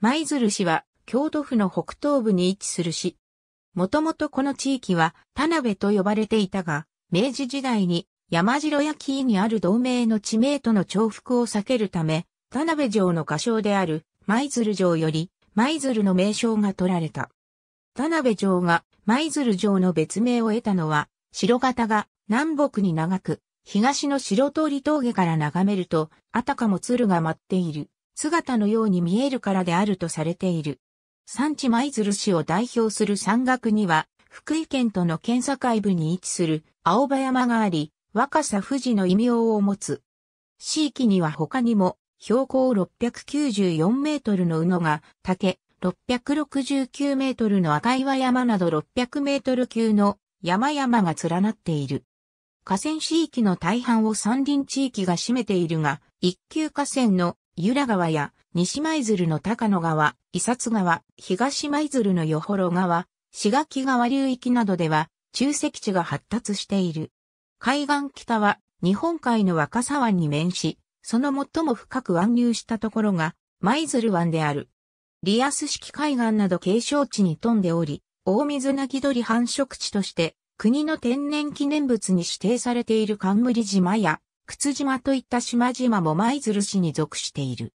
舞鶴市は京都府の北東部に位置する市。もともとこの地域は田辺と呼ばれていたが、明治時代に山城や紀にある同盟の地名との重複を避けるため、田辺城の仮称である舞鶴城より舞鶴の名称が取られた。田辺城が舞鶴城の別名を得たのは、城型が南北に長く、東の白通り峠から眺めると、あたかも鶴が舞っている姿のように見えるからであるとされている。産地舞鶴市を代表する山岳には、福井県との県境部に位置する青葉山があり、若狭富士の異名を持つ。地域には他にも、標高694メートルの宇野が、竹669メートルの赤岩山など600メートル級の山々が連なっている。河川地域の大半を山林地域が占めているが、一級河川の由良川や西舞鶴の高野川、伊津川、東舞鶴の与幌川、志垣川流域などでは中石地が発達している。海岸北は日本海の若狭湾に面し、その最も深く湾流したところが舞鶴湾である。リアス式海岸など景勝地に富んでおり、大水なき鳥繁殖地として国の天然記念物に指定されている冠島や靴島といった島々も舞鶴市に属している。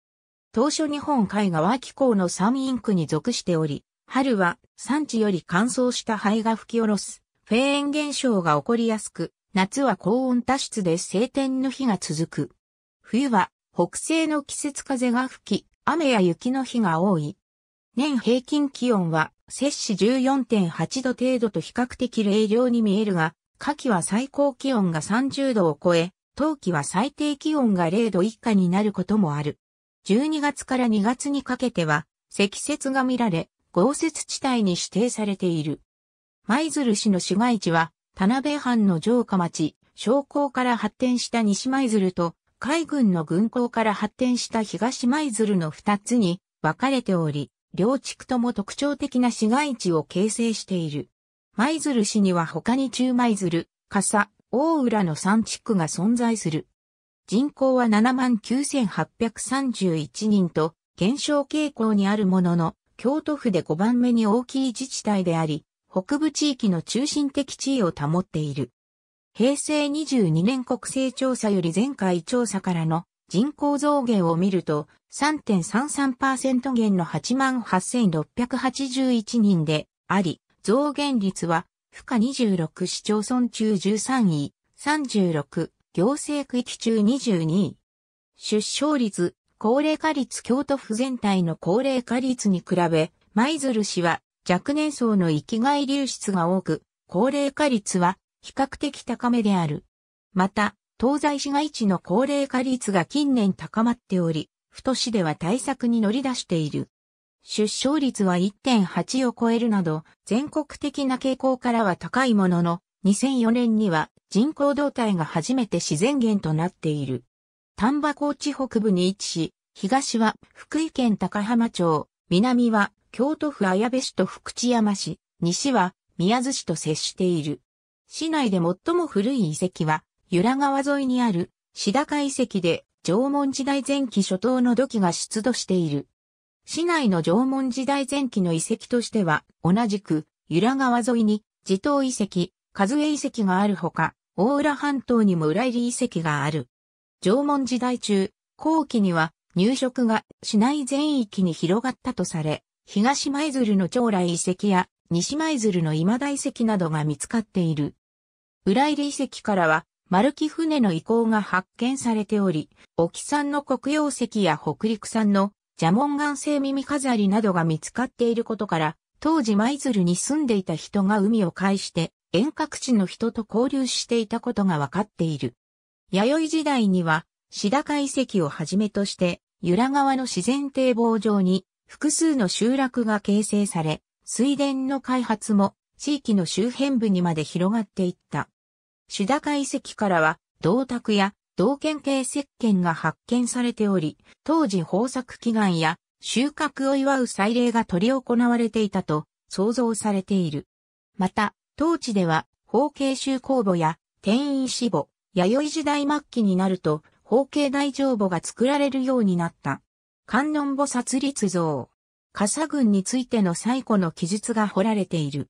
当初日本海側気候の山陰区に属しており、春は産地より乾燥した灰が吹き下ろす、フェーン現象が起こりやすく、夏は高温多湿で晴天の日が続く。冬は北西の季節風が吹き、雨や雪の日が多い。年平均気温は摂氏14.8度程度と比較的冷涼に見えるが、夏季は最高気温が30度を超え、冬季は最低気温が0度以下になることもある。12月から2月にかけては積雪が見られ、豪雪地帯に指定されている。舞鶴市の市街地は、田辺藩の城下町、商工から発展した西舞鶴と、海軍の軍港から発展した東舞鶴の二つに分かれており、両地区とも特徴的な市街地を形成している。舞鶴市には他に中舞鶴、笠、大浦の3地区が存在する。人口は79,831人と減少傾向にあるものの、京都府で5番目に大きい自治体であり、北部地域の中心的地位を保っている。平成22年国勢調査より前回調査からの人口増減を見ると3.33%減の88,681人であり、増減率は負荷26市町村中13位、36行政区域中22位。出生率、高齢化率京都府全体の高齢化率に比べ、舞鶴市は若年層の生きがい流出が多く、高齢化率は比較的高めである。また、東西市街地の高齢化率が近年高まっており、太市では対策に乗り出している。出生率は1.8を超えるなど、全国的な傾向からは高いものの、2004年には人口動態が初めて自然源となっている。丹波高地北部に位置し、東は福井県高浜町、南は京都府綾部市と福知山市、西は宮津市と接している。市内で最も古い遺跡は、由良川沿いにある、志高遺跡で、縄文時代前期初頭の土器が出土している。市内の縄文時代前期の遺跡としては、同じく、由良川沿いに、地頭遺跡、数江遺跡があるほか、大浦半島にも裏入り遺跡がある。縄文時代中、後期には、入植が市内全域に広がったとされ、東舞鶴の長来遺跡や西舞鶴の今田遺跡などが見つかっている。裏入り遺跡からは、丸木船の遺構が発見されており、沖産の黒曜石や北陸産の蛇紋岩製耳飾りなどが見つかっていることから、当時舞鶴に住んでいた人が海を介して遠隔地の人と交流していたことが分かっている。弥生時代には、シダカ遺跡をはじめとして、由良川の自然堤防上に複数の集落が形成され、水田の開発も地域の周辺部にまで広がっていった。シダカ遺跡からは、銅鐸や道県系石鹸が発見されており、当時豊作祈願や収穫を祝う祭礼が執り行われていたと想像されている。また、当地では、法慶州公墓や天院死墓、弥生時代末期になると、法慶大乗墓が作られるようになった。観音菩薩立像。笠群についての最古の記述が彫られている。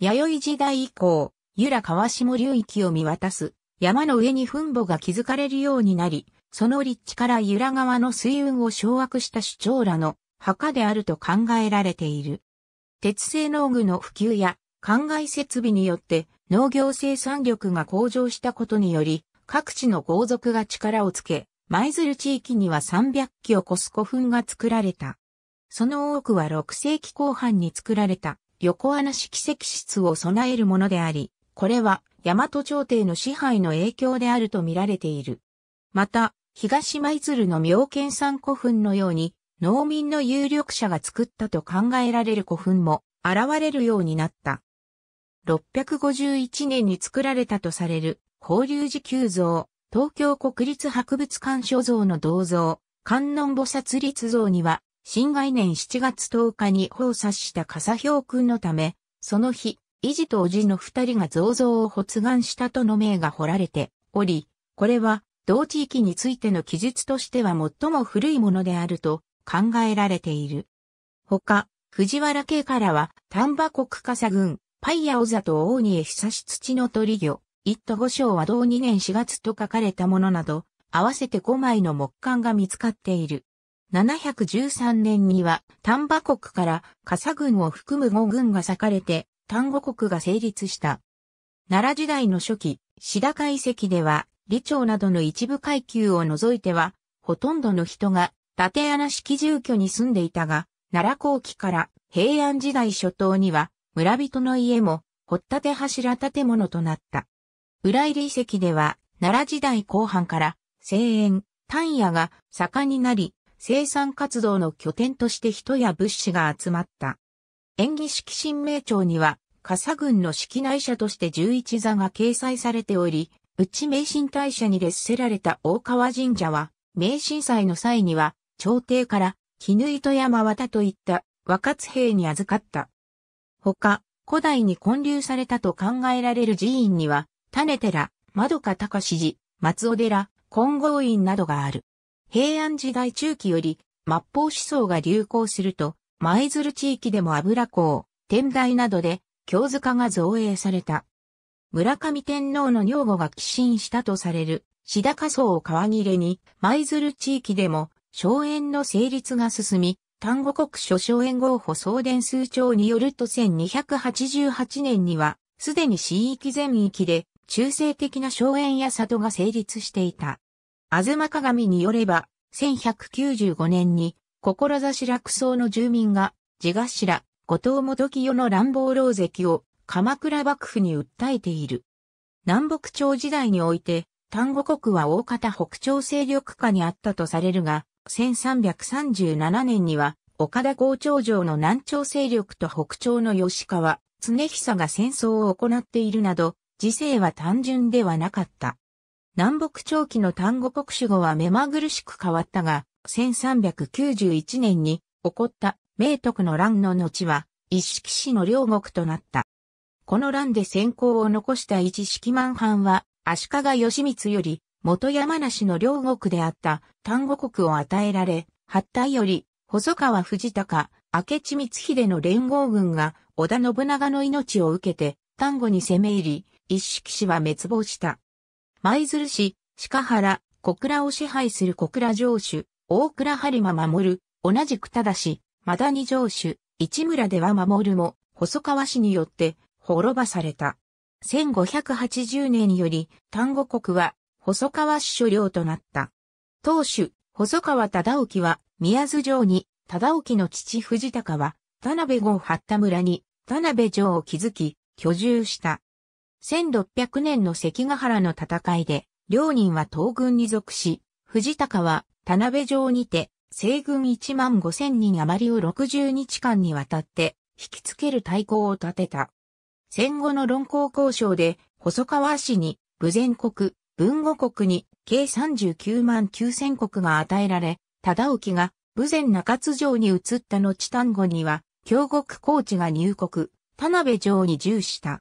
弥生時代以降、由良川下流域を見渡す山の上に墳墓が築かれるようになり、その立地から由良川の水運を掌握した主張らの墓であると考えられている。鉄製農具の普及や灌漑設備によって農業生産力が向上したことにより、各地の豪族が力をつけ、舞鶴地域には300基を超す古墳が作られた。その多くは6世紀後半に作られた横穴式石室を備えるものであり、これは大和朝廷の支配の影響であると見られている。また、東舞鶴の妙見山古墳のように、農民の有力者が作ったと考えられる古墳も現れるようになった。651年に作られたとされる、法隆寺旧像、東京国立博物館所像の銅像、観音菩薩立像には、新概念7月10日に奉作した笠標君のため、その日、維持と叔父の二人が造像を発願したとの名が彫られており、これは同地域についての記述としては最も古いものであると考えられている。他、藤原家からは丹波国笠郡、パイヤオザと大に久し土の鳥魚、一都五章は同2年4月と書かれたものなど、合わせて5枚の木簡が見つかっている。713年には丹波国から笠郡を含む5軍が裂かれて丹後国が成立した。奈良時代の初期、志高遺跡では、李朝などの一部階級を除いては、ほとんどの人が、縦穴式住居に住んでいたが、奈良後期から平安時代初頭には、村人の家も、掘ったて柱建物となった。裏入遺跡では、奈良時代後半から、声園、丹野が盛んになり、生産活動の拠点として人や物資が集まった。演技式神明帳には、笠郡の式内社として十一座が掲載されており、内名神大社に列せられた大川神社は、名神祭の際には、朝廷から、絹糸山綿といった若津兵に預かった。他、古代に建立されたと考えられる寺院には、種寺、窓か隆寺、松尾寺、金剛院などがある。平安時代中期より、末法思想が流行すると、舞鶴地域でも油港、天台などで、京塚が造営された。村上天皇の女房が寄進したとされる、志高荘を川切れに、舞鶴地域でも、荘園の成立が進み、丹後国書荘園合法送電数長によると1288年には、すでに新域全域で、中世的な荘園や里が成立していた。東鏡によれば、1195年に志楽僧の住民が、地頭、後藤元清の乱暴狼関を鎌倉幕府に訴えている。南北朝時代において、丹後国は大方北朝勢力下にあったとされるが、1337年には、岡田校長城の南朝勢力と北朝の吉川、常久が戦争を行っているなど、時世は単純ではなかった。南北朝期の丹後国主語は目まぐるしく変わったが、1391年に起こった明徳の乱の後は一色氏の領国となった。この乱で先行を残した一色万藩は足利義満より元山梨の領国であった丹後国を与えられ、八体より細川藤高、明智光秀の連合軍が織田信長の命を受けて丹後に攻め入り、一色氏は滅亡した。舞鶴市、鹿原、小倉を支配する小倉城主、大倉春間守、同じくただし、マダニ城主、市村では守も、細川氏によって滅ばされた。1580年より、丹後国は、細川氏所領となった。当主、細川忠興は、宮津城に、忠興の父藤高は、田辺郷八田村に、田辺城を築き、居住した。1600年の関ヶ原の戦いで、両人は東軍に属し、藤高は、田辺城にて、西軍1万5千人余りを60日間にわたって、引きつける対抗を立てた。戦後の論考交渉で、細川氏に、武前国、文後国に、計39万9千国が与えられ、忠興が、武前中津城に移った後丹後には、京極高知が入国、田辺城に従した。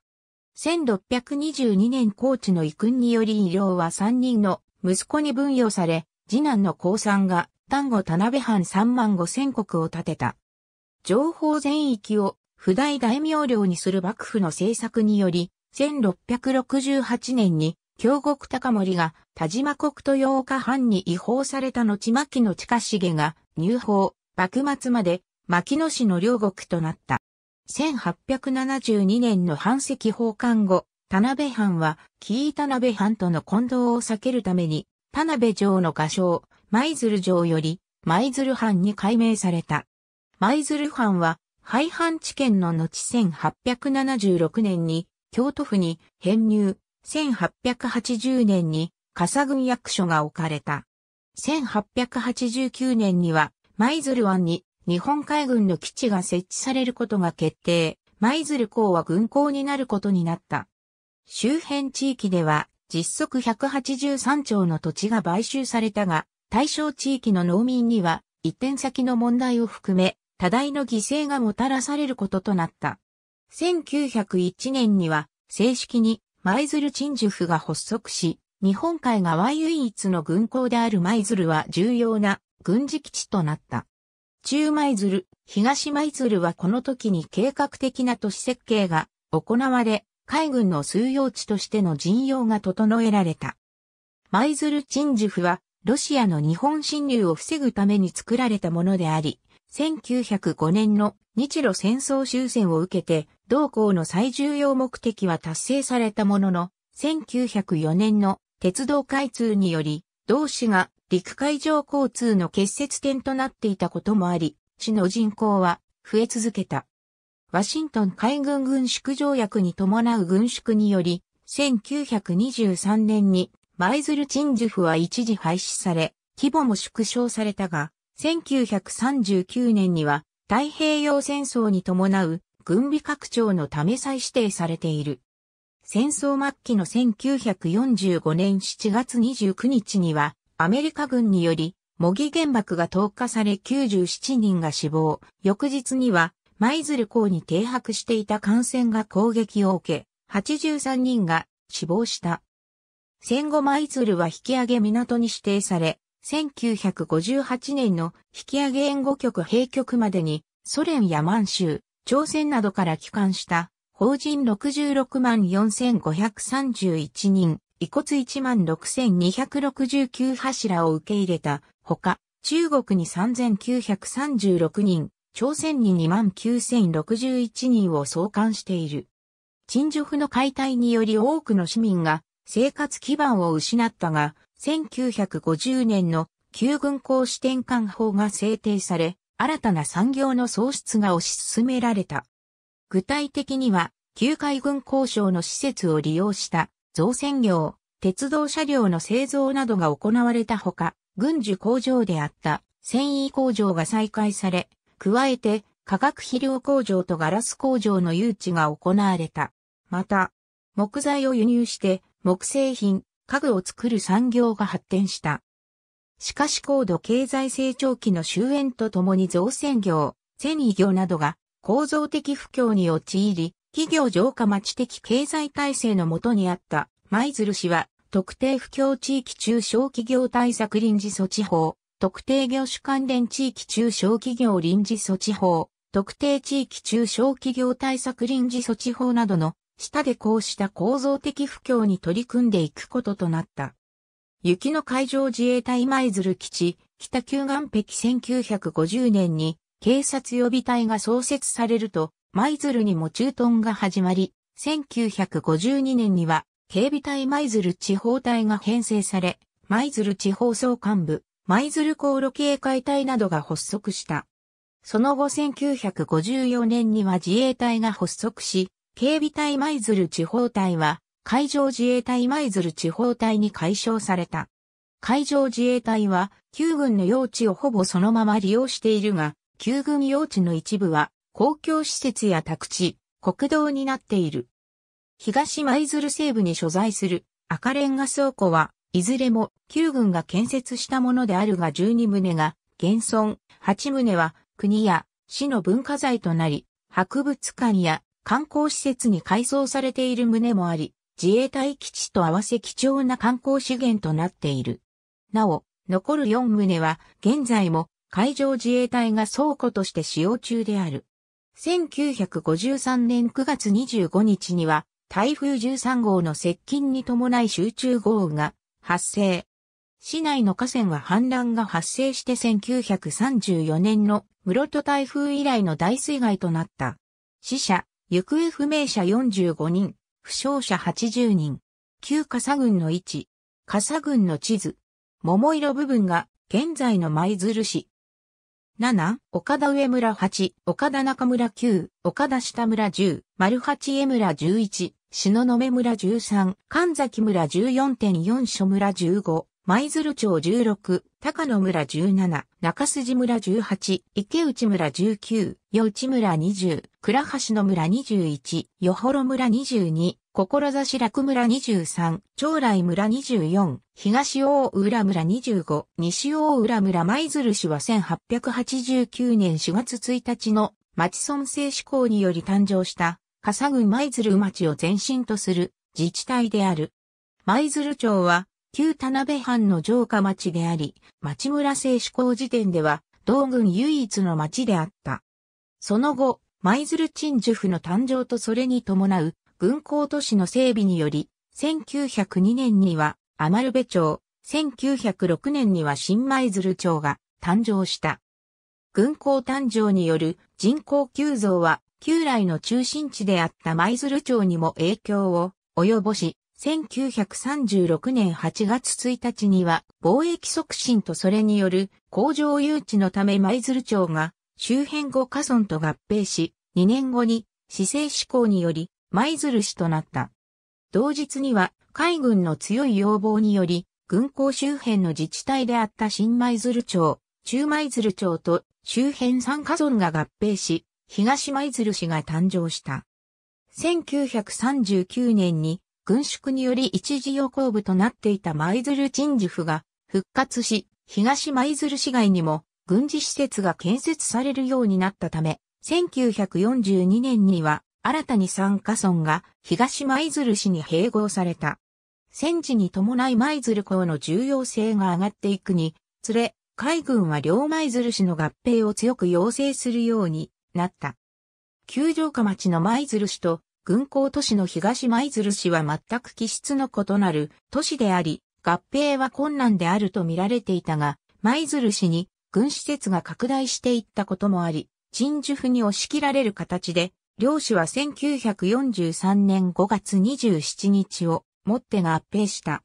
1622年高知の遺訓により医療は3人の息子に分与され、次男の高三が丹後田辺藩三万五千国を建てた。情報全域を不代大名領にする幕府の政策により、1668年に京国高森が田島国と八日藩に違法された後牧野近重が入法、幕末まで牧野氏の両国となった。1872年の藩石奉還後、田辺藩は、紀伊田辺藩との混同を避けるために、田辺城の画商、舞鶴城より、舞鶴藩に改名された。舞鶴藩は、廃藩置県の後1876年に、京都府に編入、1880年に、笠郡役所が置かれた。1889年には、舞鶴湾に日本海軍の基地が設置されることが決定。舞鶴港は軍港になることになった。周辺地域では実測183兆の土地が買収されたが、対象地域の農民には移転先の問題を含め多大の犠牲がもたらされることとなった。1901年には正式に舞鶴鎮守府が発足し、日本海側唯一の軍港である舞鶴は重要な軍事基地となった。中舞鶴、東舞鶴はこの時に計画的な都市設計が行われ、海軍の収容地としての陣容が整えられた。舞鶴鎮守府は、ロシアの日本侵入を防ぐために作られたものであり、1905年の日露戦争終戦を受けて、同校の最重要目的は達成されたものの、1904年の鉄道開通により、同市が陸海上交通の結節点となっていたこともあり、市の人口は増え続けた。ワシントン海軍軍縮条約に伴う軍縮により、1923年にマイズル・チンジュフは一時廃止され、規模も縮小されたが、1939年には太平洋戦争に伴う軍備拡張のため再指定されている。戦争末期の1945年7月29日には、アメリカ軍により、模擬原爆が投下され97人が死亡。翌日には、舞鶴港に停泊していた艦船が攻撃を受け、83人が死亡した。戦後舞鶴は引き上げ港に指定され、1958年の引き上げ援護局閉局までに、ソ連や満州、朝鮮などから帰還した法人66万4531人、遺骨1万6269柱を受け入れたほか、中国に3936人、朝鮮に29,061人を送還している。陳除府の解体により多くの市民が生活基盤を失ったが、1950年の旧軍港支店官法が制定され、新たな産業の創出が推し進められた。具体的には、旧海軍交渉の施設を利用した造船業、鉄道車両の製造などが行われたほか、軍需工場であった繊維工場が再開され、加えて、化学肥料工場とガラス工場の誘致が行われた。また、木材を輸入して木製品、家具を作る産業が発展した。しかし高度経済成長期の終焉とともに造船業、繊維業などが構造的不況に陥り、企業浄化町的経済体制のもとにあった舞鶴市は特定不況地域中小企業対策臨時措置法、特定業種関連地域中小企業臨時措置法、特定地域中小企業対策臨時措置法などの下でこうした構造的不況に取り組んでいくこととなった。雪の海上自衛隊舞鶴基地、北九岸壁1950年に警察予備隊が創設されると、舞鶴にも駐屯が始まり、1952年には警備隊舞鶴地方隊が編成され、舞鶴地方総幹部、舞鶴航路警戒隊などが発足した。その後1954年には自衛隊が発足し、警備隊舞鶴地方隊は海上自衛隊舞鶴地方隊に解消された。海上自衛隊は旧軍の用地をほぼそのまま利用しているが、旧軍用地の一部は公共施設や宅地、国道になっている。東舞鶴西部に所在する赤レンガ倉庫はいずれも旧軍が建設したものであるが12棟が現存、8棟は国や市の文化財となり、博物館や観光施設に改装されている棟もあり、自衛隊基地と合わせ貴重な観光資源となっている。なお、残る4棟は現在も海上自衛隊が倉庫として使用中である。1953年9月25日には台風13号の接近に伴い集中豪雨が発生。市内の河川は氾濫が発生して1934年の室戸台風以来の大水害となった。死者、行方不明者45人、負傷者80人。旧笠郡の位置。笠郡の地図。桃色部分が現在の舞鶴市。7、岡田上村8、岡田中村9、岡田下村10、丸八江村11、篠目村13、神崎村14.4所村15、舞鶴町16、高野村17、中筋村18、池内村19、与内村20、倉橋の村21、与幌村22、志楽村23、長来村24、東大浦村25、西大浦村舞鶴市は1889年4月1日の町村制施行により誕生した笠郡舞鶴町を前身とする自治体である。舞鶴町は、旧田辺藩の城下町であり、町村製施行時点では、同郡唯一の町であった。その後、舞鶴鎮守府の誕生とそれに伴う、軍港都市の整備により、1902年には、余部町、1906年には新舞鶴町が誕生した。軍港誕生による人口急増は旧来の中心地であった舞鶴町にも影響を及ぼし、1936年8月1日には貿易促進とそれによる工場誘致のため舞鶴町が周辺五下村と合併し、2年後に市政施行により舞鶴市となった。同日には海軍の強い要望により、軍港周辺の自治体であった新舞鶴町、中舞鶴町と周辺3カ村が合併し、東舞鶴市が誕生した。1939年に軍縮により一時予行部となっていた舞鶴鎮守府が復活し、東舞鶴市街にも軍事施設が建設されるようになったため、1942年には新たに三カ村が東舞鶴市に併合された。戦時に伴い舞鶴港の重要性が上がっていくにつれ、海軍は両舞鶴市の合併を強く要請するようになった。旧城下町の舞鶴市と軍港都市の東舞鶴市は全く気質の異なる都市であり、合併は困難であると見られていたが、舞鶴市に軍施設が拡大していったこともあり、陳樹府に押し切られる形で、両市は1943年5月27日をもって合併した。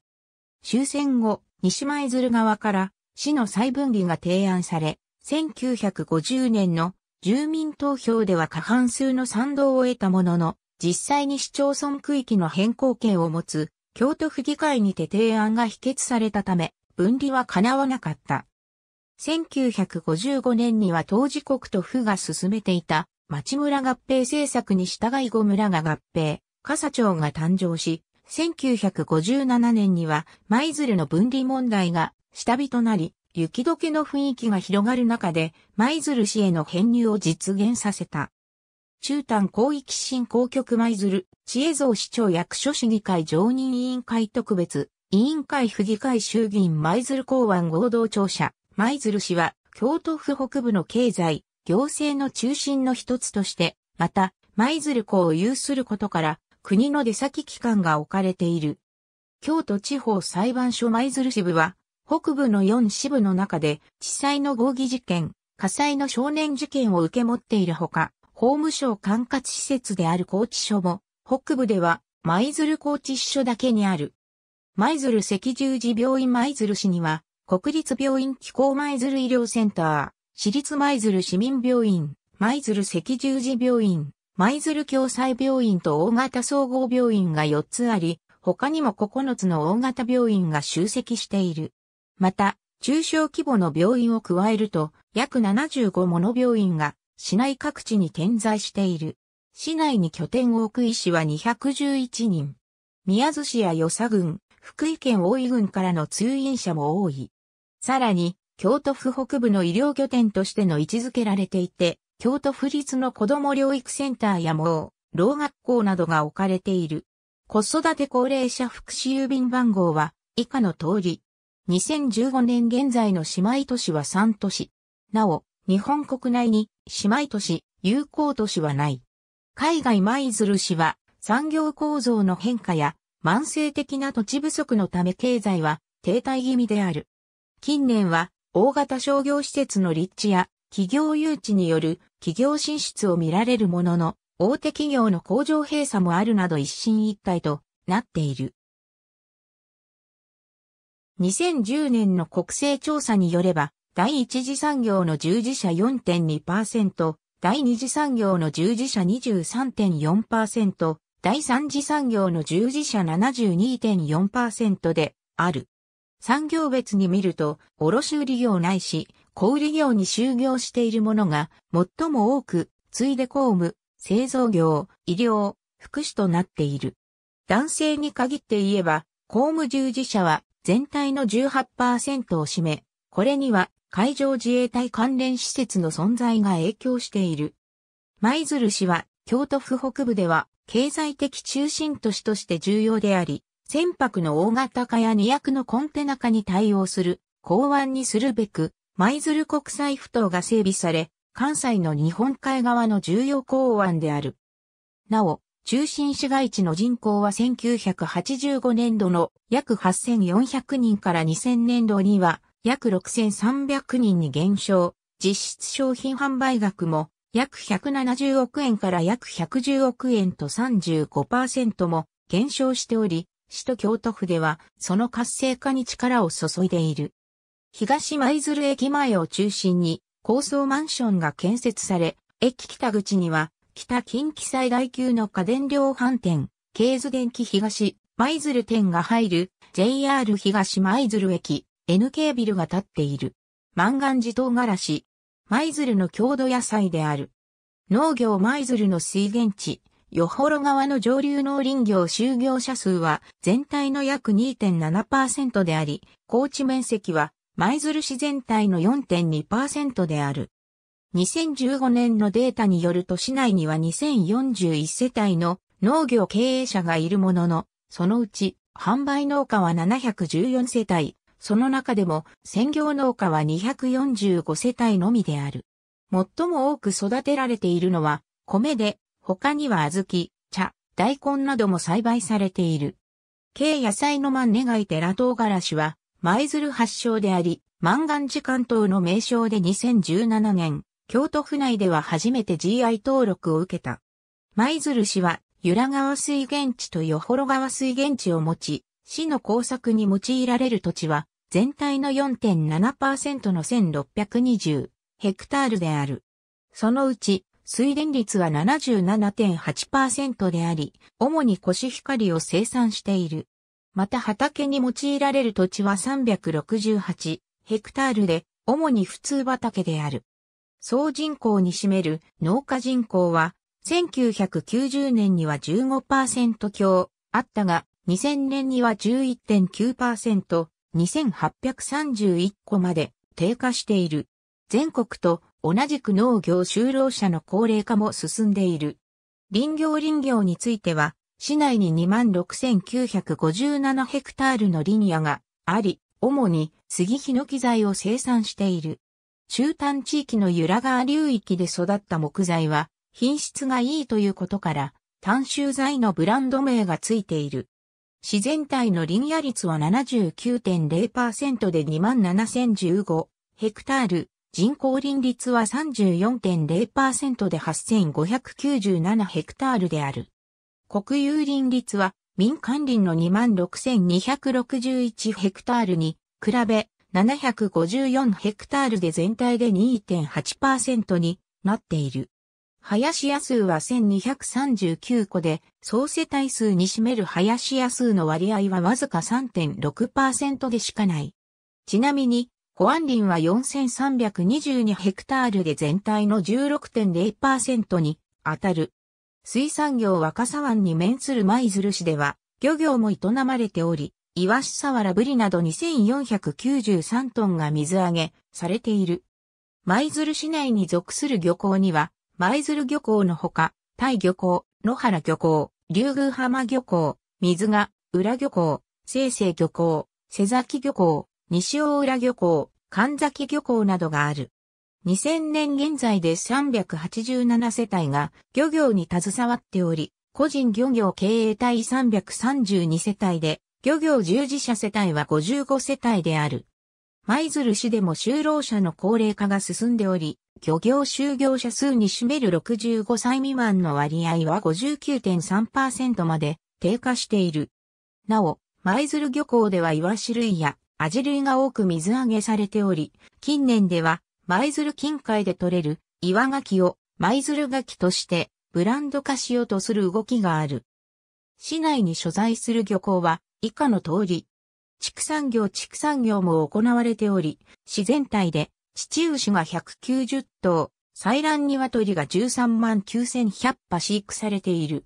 終戦後、西舞鶴側から市の再分離が提案され、1950年の住民投票では過半数の賛同を得たものの、実際に市町村区域の変更権を持つ京都府議会にて提案が否決されたため、分離は叶わなかった。1955年には当時国と府が進めていた町村合併政策に従い五村が合併、笠町が誕生し、1957年には舞鶴の分離問題が下火となり、雪解けの雰囲気が広がる中で、舞鶴市への編入を実現させた。中丹広域振興局舞鶴、知恵蔵市長役所市議会常任委員会特別、委員会府議会衆議院舞鶴港湾合同庁舎、舞鶴市は、京都府北部の経済、行政の中心の一つとして、また、舞鶴港を有することから、国の出先機関が置かれている。京都地方裁判所舞鶴支部は、北部の4支部の中で、地裁の合議事件、火災の少年事件を受け持っているほか、法務省管轄施設である高知署も、北部では、舞鶴高知支署だけにある。舞鶴赤十字病院舞鶴市には、国立病院機構舞鶴医療センター、市立舞鶴市民病院、舞鶴赤十字病院、舞鶴共済病院と大型総合病院が4つあり、他にも9つの大型病院が集積している。また、中小規模の病院を加えると、約75もの病院が市内各地に点在している。市内に拠点を置く医師は211人。宮津市や与佐郡、福井県大井郡からの通院者も多い。さらに、京都府北部の医療拠点としての位置づけられていて、京都府立の子ども療育センターやもう、老学校などが置かれている。子育て高齢者福祉郵便番号は、以下の通り、2015年現在の姉妹都市は3都市。なお、日本国内に姉妹都市、友好都市はない。海外舞鶴市は産業構造の変化や慢性的な土地不足のため経済は停滞気味である。近年は大型商業施設の立地や企業誘致による企業進出を見られるものの、大手企業の工場閉鎖もあるなど一進一退となっている。2010年の国勢調査によれば、第一次産業の従事者4.2%、第二次産業の従事者23.4%、第三次産業の従事者72.4%である。産業別に見ると、卸売業ないし、小売業に就業しているものが最も多く、次いで公務、製造業、医療、福祉となっている。男性に限って言えば、公務従事者は全体の18%を占め、これには海上自衛隊関連施設の存在が影響している。舞鶴市は京都府北部では経済的中心都市として重要であり、船舶の大型化や二役のコンテナ化に対応する港湾にするべく、舞鶴国際埠頭が整備され、関西の日本海側の重要港湾である。なお、中心市街地の人口は1985年度の約8400人から2000年度には約6300人に減少、実質商品販売額も約170億円から約110億円と35%も減少しており、首都京都府ではその活性化に力を注いでいる。東舞鶴駅前を中心に高層マンションが建設され、駅北口には北近畿最大級の家電量販店、ケ図電機東、舞鶴店が入る JR 東舞鶴駅、NK ビルが建っている。万願寺唐辛子、舞鶴の郷土野菜である。農業舞鶴の水源地、よほろ川の上流農林業就業者数は全体の約2.7%であり、高地面積は舞鶴市全体の4.2%である。2015年のデータによると市内には2041世帯の農業経営者がいるものの、そのうち販売農家は714世帯、その中でも専業農家は245世帯のみである。最も多く育てられているのは米で、他には小豆、茶、大根なども栽培されている。軽野菜の万願いラ唐辛子は、舞鶴発祥であり、万願寺関東の名称で2017年、京都府内では初めて GI 登録を受けた。舞鶴市は、由良川水源地と与幌川水源地を持ち、市の工作に用いられる土地は、全体の4.7%の1620ヘクタールである。そのうち、水田率は77.8%であり、主にコシヒカリを生産している。また畑に用いられる土地は368ヘクタールで、主に普通畑である。総人口に占める農家人口は、1990年には15%強あったが、2000年には11.9%、2831個まで低下している。全国と同じく農業就労者の高齢化も進んでいる。林業林業については、市内に26,957ヘクタールのリニアがあり、主に杉ヒノキ材を生産している。中端地域の由良川流域で育った木材は品質がいいということから、単州材のブランド名がついている。自然体の林野率は79.0%で27,015ヘクタール、人口林率は34.0%で8,597ヘクタールである。国有林率は民間林の26,261ヘクタールに比べ754ヘクタールで全体で2.8%になっている。林野数は1239個で、総世帯数に占める林野数の割合はわずか3.6%でしかない。ちなみに、保安林は4322ヘクタールで全体の16.0%に当たる。水産業若狭湾に面する舞鶴市では、漁業も営まれており、イワシサワラブリなど2493トンが水揚げされている。舞鶴市内に属する漁港には、舞鶴漁港のほか、タイ漁港、野原漁港、竜宮浜漁港、水が、浦漁港、清成漁港、瀬崎漁港、西大浦漁港、神崎漁港などがある。2000年現在で387世帯が漁業に携わっており、個人漁業経営体332世帯で漁業従事者世帯は55世帯である。舞鶴市でも就労者の高齢化が進んでおり、漁業就業者数に占める65歳未満の割合は59.3%まで低下している。なお、舞鶴漁港ではイワシ類やアジ類が多く水揚げされており、近年では舞鶴近海で取れる岩牡蠣を舞鶴牡蠣としてブランド化しようとする動きがある。市内に所在する漁港は以下の通り。畜産業畜産業も行われており、自然体で、父牛が190頭、採卵鶏が13万9100羽飼育されている。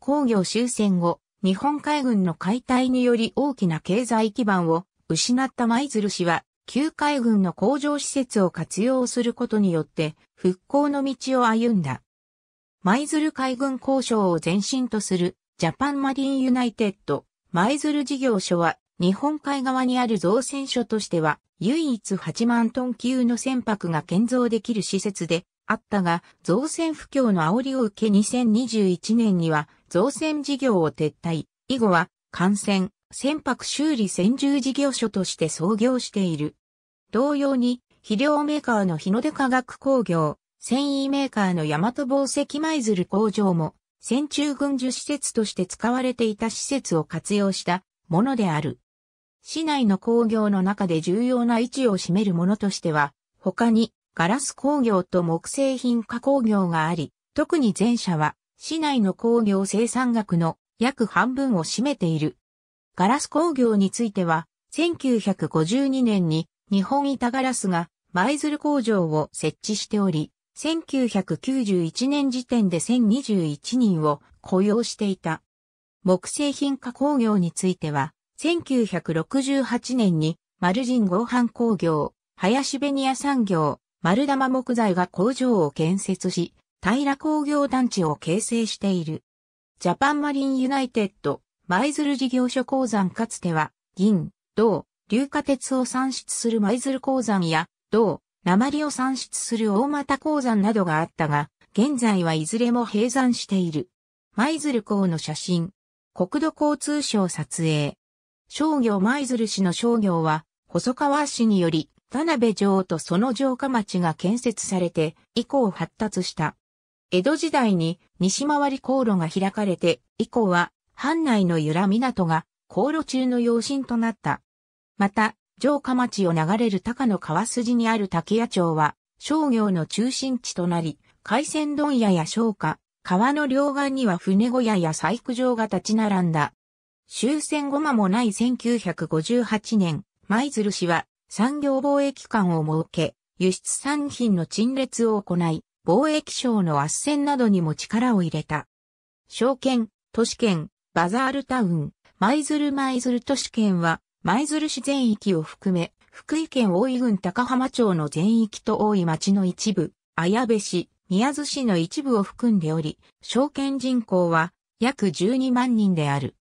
工業終戦後、日本海軍の解体により大きな経済基盤を失った舞鶴市は、旧海軍の工場施設を活用することによって復興の道を歩んだ。舞鶴海軍交渉を前身とするジャパンマリンユナイテッド舞鶴事業所は、日本海側にある造船所としては、唯一8万トン級の船舶が建造できる施設であったが、造船不況の煽りを受け2021年には造船事業を撤退、以後は艦船、船舶修理専従事業所として創業している。同様に、肥料メーカーの日の出化学工業、繊維メーカーの大和宝石舞鶴工場も戦中軍需施設として使われていた施設を活用したものである。市内の工業の中で重要な位置を占めるものとしては、他にガラス工業と木製品加工業があり、特に前者は市内の工業生産額の約半分を占めている。ガラス工業については、1952年に日本板ガラスが舞鶴工場を設置しており、1991年時点で1021人を雇用していた。木製品加工業については、1968年に丸人合板工業、林ベニア産業、丸玉木材が工場を建設し、平工業団地を形成している。ジャパンマリンユナイテッド、舞鶴事業所鉱山かつては、銀、銅、硫化鉄を産出する舞鶴鉱山や、銅、鉛を産出する大股鉱山などがあったが、現在はいずれも閉山している。舞鶴港の写真。国土交通省撮影。商業舞鶴市の商業は、細川市により、田辺城とその城下町が建設されて、以降発達した。江戸時代に西回り航路が開かれて、以降は、藩内の由良港が航路中の要心となった。また、城下町を流れる高野川筋にある竹谷町は、商業の中心地となり、海鮮問屋や商家、川の両岸には船小屋や採掘場が立ち並んだ。終戦後間もない1958年、舞鶴市は産業貿易館を設け、輸出産品の陳列を行い、貿易商の圧旋などにも力を入れた。証券、都市圏、バザールタウン、舞鶴舞鶴都市圏は、舞鶴市全域を含め、福井県大井郡高浜町の全域と大井町の一部、綾部市、宮津市の一部を含んでおり、証券人口は約12万人である。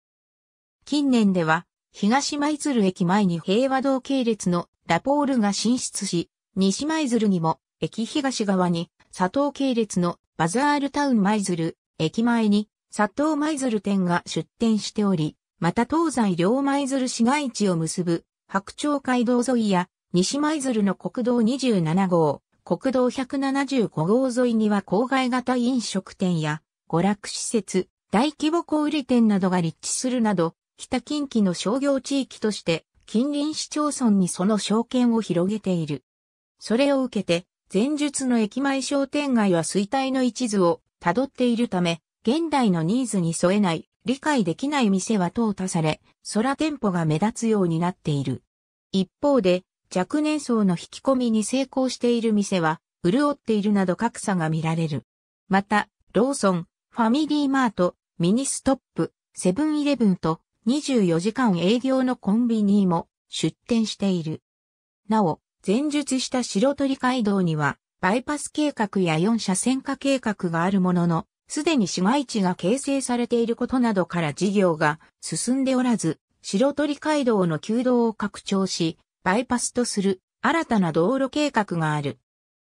近年では、東舞鶴駅前に平和道系列のラポールが進出し、西舞鶴にも、駅東側に、佐藤系列のバザールタウン舞鶴、駅前に、佐藤舞鶴店が出店しており、また東西両舞鶴市街地を結ぶ白鳥街道沿いや西舞鶴の国道27号、国道175号沿いには郊外型飲食店や娯楽施設、大規模小売店などが立地するなど、北近畿の商業地域として近隣市町村にその証券を広げている。それを受けて、前述の駅前商店街は衰退の一途をたどっているため、現代のニーズに添えない理解できない店は淘汰され、空店舗が目立つようになっている。一方で、若年層の引き込みに成功している店は、潤っているなど格差が見られる。また、ローソン、ファミリーマート、ミニストップ、セブンイレブンと24時間営業のコンビニも出店している。なお、前述した白鳥街道には、バイパス計画や4車線化計画があるものの、すでに市街地が形成されていることなどから事業が進んでおらず、白鳥街道の旧道を拡張し、バイパスとする新たな道路計画がある。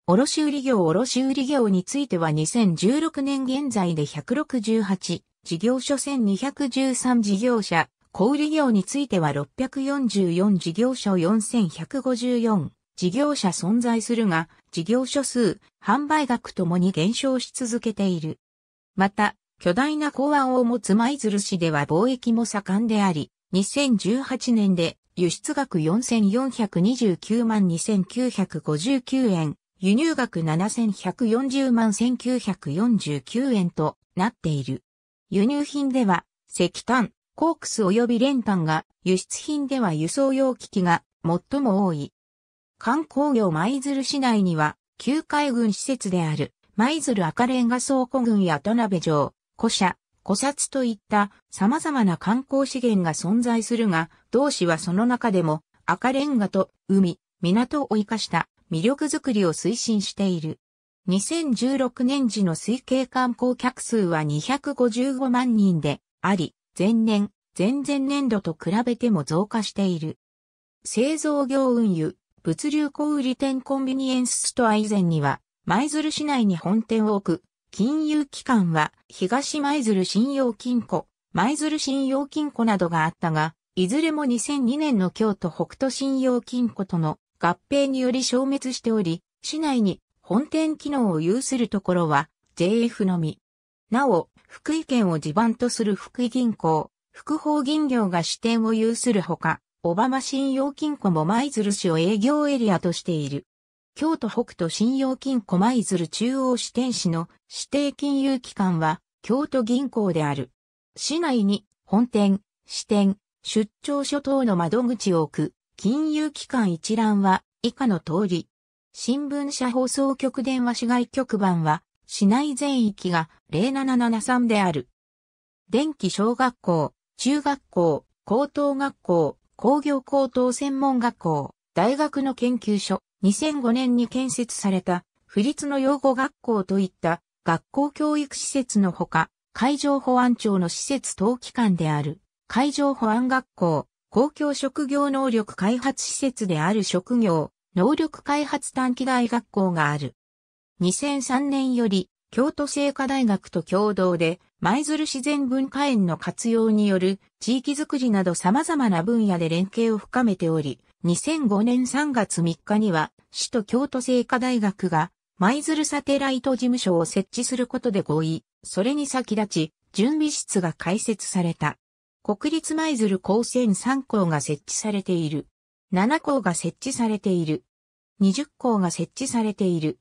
卸売業卸売業については2016年現在で168事業所1213事業者、小売業については644事業所4154事業者存在するが、事業所数、販売額ともに減少し続けている。また、巨大な港湾を持つ舞鶴市では貿易も盛んであり、2018年で輸出額4429万2959円、輸入額7140万1949円となっている。輸入品では石炭、コークス及び練炭が、輸出品では輸送用機器が最も多い。観光業舞鶴市内には、旧海軍施設である舞鶴赤レンガ倉庫群や田辺城、古社、古札といった様々な観光資源が存在するが、同市はその中でも赤レンガと海、港を生かした魅力づくりを推進している。2016年時の推計観光客数は255万人であり、前年、前々年度と比べても増加している。製造業運輸、物流小売店コンビニエンスストア以前には、舞鶴市内に本店を置く、金融機関は、東舞鶴信用金庫、舞鶴信用金庫などがあったが、いずれも2002年の京都北都信用金庫との合併により消滅しており、市内に本店機能を有するところは JF のみ。なお、福井県を地盤とする福井銀行、福宝銀行が支店を有するほか、小浜信用金庫も舞鶴市を営業エリアとしている。京都北都信用金庫舞鶴中央支店市の指定金融機関は京都銀行である。市内に本店、支店、出張所等の窓口を置く金融機関一覧は以下の通り。新聞社放送局電話市外局番は市内全域が0773である。電気小学校、中学校、高等学校、工業高等専門学校、大学の研究所、2005年に建設された、府立の養護学校といった学校教育施設のほか、海上保安庁の施設等機関である、海上保安学校、公共職業能力開発施設である職業、能力開発短期大学校がある。2003年より、京都精華大学と共同で、舞鶴自然文化園の活用による地域づくりなど様々な分野で連携を深めており、2005年3月3日には、市と京都精華大学が、舞鶴サテライト事務所を設置することで合意、それに先立ち、準備室が開設された。国立舞鶴高専3校が設置されている。7校が設置されている。20校が設置されている。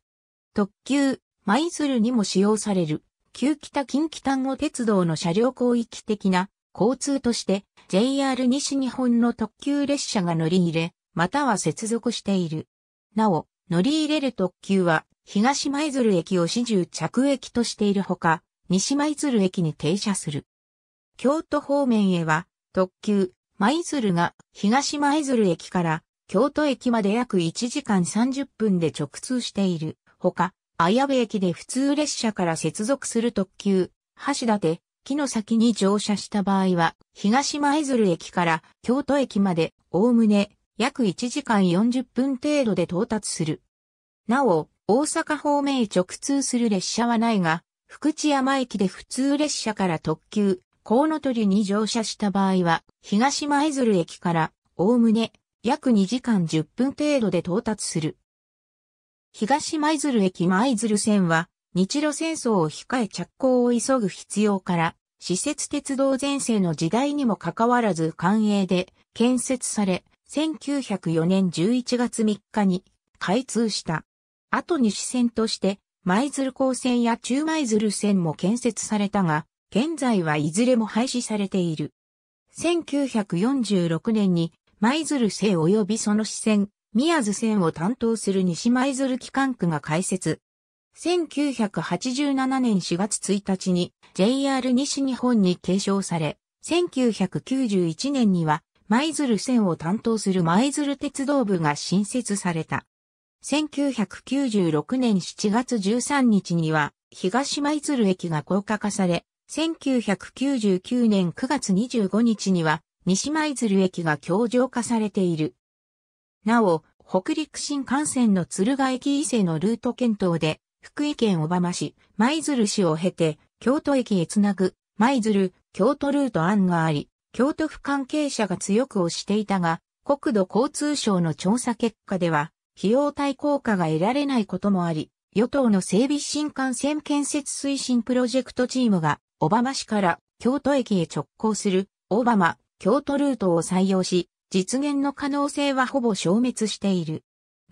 特急、舞鶴にも使用される、旧北近畿丹後鉄道の車両広域的な交通として JR 西日本の特急列車が乗り入れ、または接続している。なお、乗り入れる特急は、東舞鶴駅を始終着駅としているほか、西舞鶴駅に停車する。京都方面へは、特急、舞鶴が東舞鶴駅から京都駅まで約1時間30分で直通している。ほか、綾部駅で普通列車から接続する特急、橋立、木の先に乗車した場合は、東舞鶴駅から京都駅まで、おおむね、約1時間40分程度で到達する。なお、大阪方面へ直通する列車はないが、福知山駅で普通列車から特急、コウノトリに乗車した場合は、東舞鶴駅から、おおむね、約2時間10分程度で到達する。東舞鶴駅舞鶴線は、日露戦争を控え着工を急ぐ必要から、施設鉄道前世の時代にもかかわらず官営で建設され、1904年11月3日に開通した。後に支線として舞鶴港線や中舞鶴線も建設されたが、現在はいずれも廃止されている。1946年に舞鶴線及びその支線、宮津線を担当する西舞鶴機関区が開設、1987年4月1日に JR 西日本に継承され、1991年には舞鶴線を担当する舞鶴鉄道部が新設された。1996年7月13日には東舞鶴駅が高架化され、1999年9月25日には西舞鶴駅が強上化されている。なお、北陸新幹線の敦賀駅伊勢のルート検討で、福井県小浜市、舞鶴市を経て、京都駅へつなぐ、舞鶴、京都ルート案があり、京都府関係者が強く推していたが、国土交通省の調査結果では、費用対効果が得られないこともあり、与党の整備新幹線建設推進プロジェクトチームが、小浜市から京都駅へ直行する、小浜、京都ルートを採用し、実現の可能性はほぼ消滅している。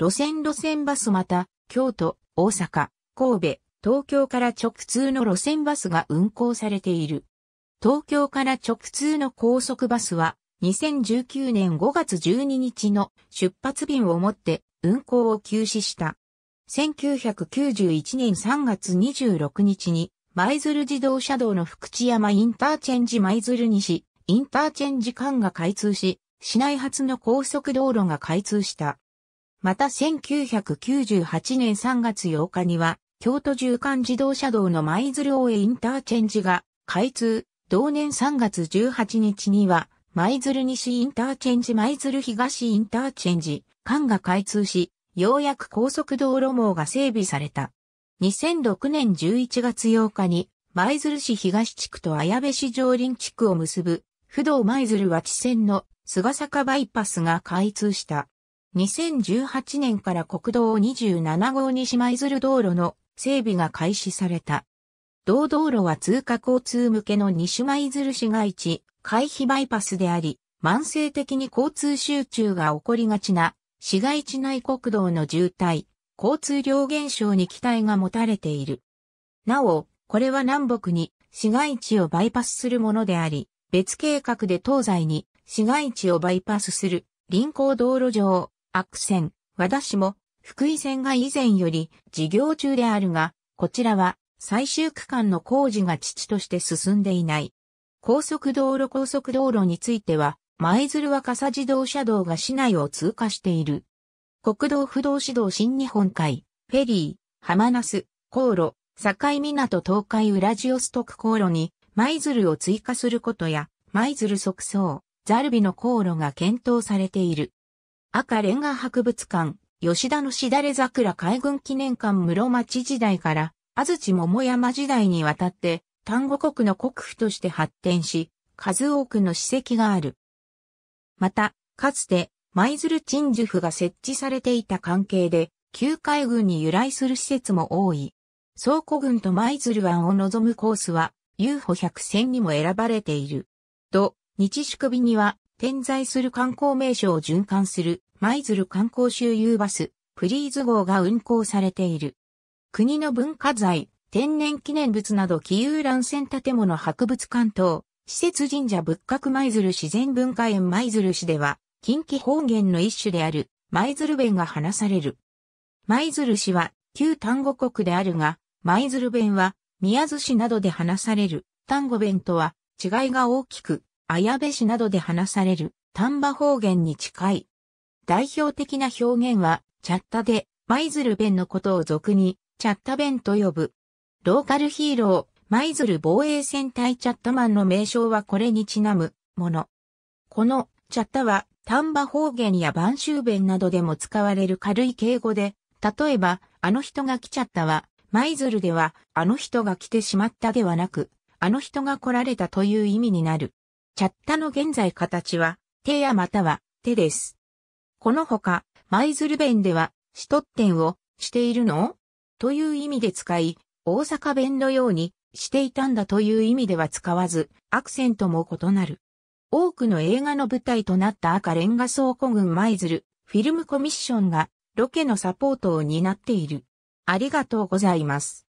路線路線バスまた、京都、大阪、神戸、東京から直通の路線バスが運行されている。東京から直通の高速バスは、2019年5月12日の出発便をもって運行を休止した。1991年3月26日に、舞鶴自動車道の福知山インターチェンジ舞鶴西、インターチェンジ間が開通し、市内初の高速道路が開通した。また1998年3月8日には、京都縦貫自動車道の舞鶴大江インターチェンジが開通、同年3月18日には、舞鶴西インターチェンジ舞鶴東インターチェンジ、間が開通し、ようやく高速道路網が整備された。2006年11月8日に、舞鶴市東地区と綾部市上林地区を結ぶ、不動舞鶴和地線の菅坂バイパスが開通した。2018年から国道27号西舞鶴道路の整備が開始された。同道路は通過交通向けの西舞鶴市街地、回避バイパスであり、慢性的に交通集中が起こりがちな、市街地内国道の渋滞、交通量減少に期待が持たれている。なお、これは南北に市街地をバイパスするものであり、別計画で東西に市街地をバイパスする臨港道路上、悪線、和田市も福井線が以前より事業中であるが、こちらは最終区間の工事が父として進んでいない。高速道路高速道路については、舞鶴若狭自動車道が市内を通過している。国道不動指導新日本海、フェリー、浜那須、航路、境港東海ウラジオストク航路に舞鶴を追加することや、舞鶴即走、ザルビの航路が検討されている。赤レンガ博物館、吉田のしだれ桜海軍記念館室町時代から、安土桃山時代にわたって、丹後国の国府として発展し、数多くの史跡がある。また、かつて、舞鶴鎮守府が設置されていた関係で、旧海軍に由来する施設も多い。倉庫軍と舞鶴湾を望むコースは、遊歩百選にも選ばれている。と、日宿日には、点在する観光名所を循環する舞鶴観光周遊バス、プリーズ号が運行されている。国の文化財、天然記念物など紀遊覧船建物博物館等、施設神社仏閣舞鶴自然文化園舞鶴市では、近畿方言の一種である、舞鶴弁が話される。舞鶴市は、旧単語国であるが、舞鶴弁は、宮津市などで話される、単語弁とは、違いが大きく、綾部市などで話される、丹波方言に近い。代表的な表現は、チャッタで、舞鶴弁のことを俗に、チャッタ弁と呼ぶ。ローカルヒーロー、舞鶴防衛戦隊チャッタマンの名称はこれにちなむもの。この、チャッタは、丹波方言や晩秋弁などでも使われる軽い敬語で、例えば、あの人が来ちゃったは、舞鶴では、あの人が来てしまったではなく、あの人が来られたという意味になる。チャッタの現在形は、手やまたは手です。このほか、舞鶴弁では、しとってんをしているのという意味で使い、大阪弁のようにしていたんだという意味では使わず、アクセントも異なる。多くの映画の舞台となった赤レンガ倉庫群舞鶴、フィルムコミッションがロケのサポートを担っている。ありがとうございます。